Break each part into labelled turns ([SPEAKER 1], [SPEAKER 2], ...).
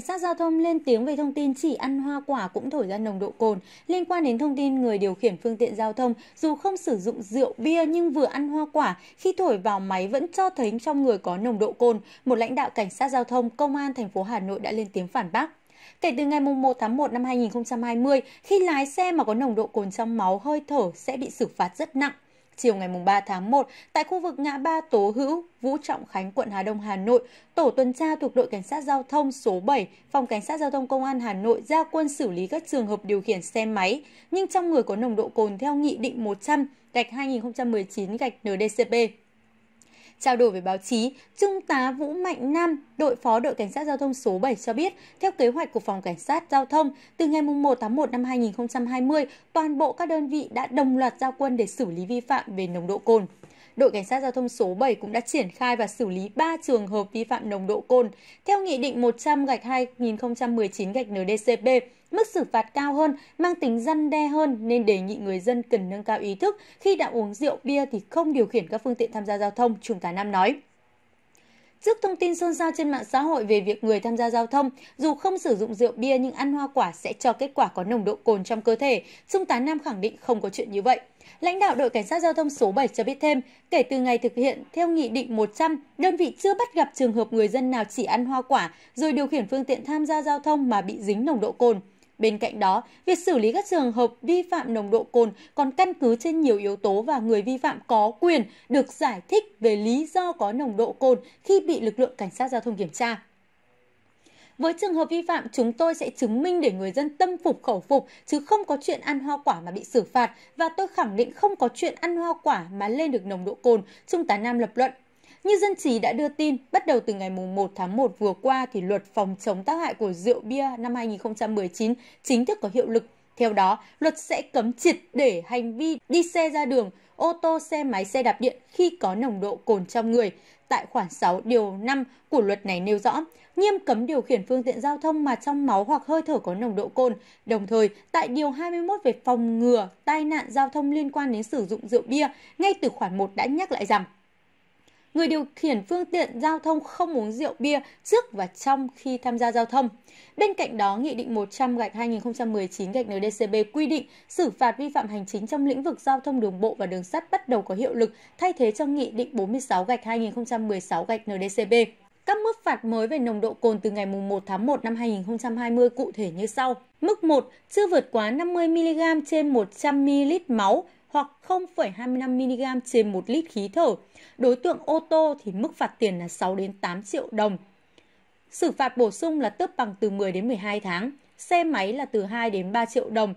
[SPEAKER 1] Cảnh sát giao thông lên tiếng về thông tin chỉ ăn hoa quả cũng thổi ra nồng độ cồn liên quan đến thông tin người điều khiển phương tiện giao thông dù không sử dụng rượu bia nhưng vừa ăn hoa quả khi thổi vào máy vẫn cho thấy trong người có nồng độ cồn. Một lãnh đạo cảnh sát giao thông công an thành phố Hà Nội đã lên tiếng phản bác. Kể từ ngày 1 tháng 1 năm 2020, khi lái xe mà có nồng độ cồn trong máu hơi thở sẽ bị xử phạt rất nặng chiều ngày 3 tháng 1 tại khu vực ngã ba Tố Hữu, Vũ Trọng Khánh, quận Hà Đông, Hà Nội, tổ tuần tra thuộc đội cảnh sát giao thông số 7, phòng cảnh sát giao thông công an Hà Nội ra quân xử lý các trường hợp điều khiển xe máy nhưng trong người có nồng độ cồn theo nghị định 100 gạch 2019 gạch NDCP Trao đổi với báo chí, Trung tá Vũ Mạnh Nam, đội phó đội cảnh sát giao thông số 7 cho biết, theo kế hoạch của phòng cảnh sát giao thông, từ ngày 1 tháng 1 năm 2020, toàn bộ các đơn vị đã đồng loạt giao quân để xử lý vi phạm về nồng độ cồn đội cảnh sát giao thông số 7 cũng đã triển khai và xử lý 3 trường hợp vi phạm nồng độ cồn theo Nghị định 100 gạch 2019 gạch NDCP. Mức xử phạt cao hơn, mang tính răn đe hơn nên đề nghị người dân cần nâng cao ý thức khi đã uống rượu bia thì không điều khiển các phương tiện tham gia giao thông, Trung tá Nam nói. Trước thông tin xôn xao trên mạng xã hội về việc người tham gia giao thông dù không sử dụng rượu bia nhưng ăn hoa quả sẽ cho kết quả có nồng độ cồn trong cơ thể, Trung tá Nam khẳng định không có chuyện như vậy. Lãnh đạo đội cảnh sát giao thông số 7 cho biết thêm, kể từ ngày thực hiện theo nghị định 100, đơn vị chưa bắt gặp trường hợp người dân nào chỉ ăn hoa quả rồi điều khiển phương tiện tham gia giao thông mà bị dính nồng độ cồn. Bên cạnh đó, việc xử lý các trường hợp vi phạm nồng độ cồn còn căn cứ trên nhiều yếu tố và người vi phạm có quyền được giải thích về lý do có nồng độ cồn khi bị lực lượng cảnh sát giao thông kiểm tra. Với trường hợp vi phạm, chúng tôi sẽ chứng minh để người dân tâm phục khẩu phục, chứ không có chuyện ăn hoa quả mà bị xử phạt. Và tôi khẳng định không có chuyện ăn hoa quả mà lên được nồng độ cồn, Trung tá Nam lập luận. Như dân trí đã đưa tin, bắt đầu từ ngày 1 tháng 1 vừa qua thì luật phòng chống tác hại của rượu bia năm 2019 chính thức có hiệu lực. Theo đó, luật sẽ cấm triệt để hành vi đi xe ra đường ô tô, xe máy, xe đạp điện khi có nồng độ cồn trong người. Tại khoản 6 điều 5 của luật này nêu rõ, nghiêm cấm điều khiển phương tiện giao thông mà trong máu hoặc hơi thở có nồng độ cồn. Đồng thời, tại điều 21 về phòng ngừa tai nạn giao thông liên quan đến sử dụng rượu bia, ngay từ khoản 1 đã nhắc lại rằng người điều khiển phương tiện giao thông không uống rượu bia trước và trong khi tham gia giao thông. Bên cạnh đó, Nghị định 100 gạch 2019 gạch NDCB quy định xử phạt vi phạm hành chính trong lĩnh vực giao thông đường bộ và đường sắt bắt đầu có hiệu lực thay thế cho Nghị định 46 gạch 2016 gạch NDCB. Các mức phạt mới về nồng độ cồn từ ngày 1 tháng 1 năm 2020 cụ thể như sau. Mức 1 chưa vượt quá 50 mg trên 100 ml máu, hoặc 0,25mg trên 1 lít khí thở. Đối tượng ô tô thì mức phạt tiền là 6 đến 8 triệu đồng. Xử phạt bổ sung là tước bằng từ 10 đến 12 tháng, xe máy là từ 2 đến 3 triệu đồng.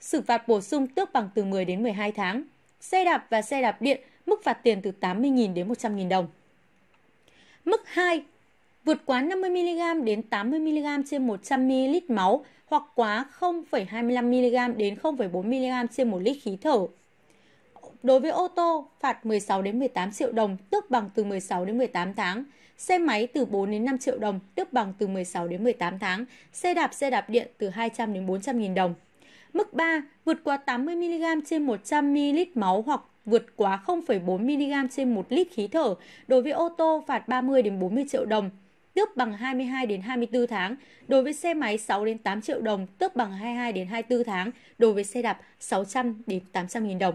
[SPEAKER 1] Xử phạt bổ sung tước bằng từ 10 đến 12 tháng. Xe đạp và xe đạp điện mức phạt tiền từ 80.000 đến 100.000 đồng. Mức 2 vượt quá 50mg đến 80mg trên 100ml máu hoặc quá 0,25mg đến 0,4mg trên 1 lít khí thở Đối với ô tô, phạt 16 đến 18 triệu đồng, tước bằng từ 16 đến 18 tháng. Xe máy từ 4 đến 5 triệu đồng, tước bằng từ 16 đến 18 tháng. Xe đạp xe đạp điện từ 200 đến 400 nghìn đồng. Mức 3, vượt quá 80mg trên 100ml máu hoặc vượt quá 0,4mg trên 1 lít khí thở. Đối với ô tô, phạt 30 đến 40 triệu đồng, tước bằng 22 đến 24 tháng, đối với xe máy 6 đến 8 triệu đồng, tước bằng 22 đến 24 tháng, đối với xe đạp 600 đến 800 000 đồng.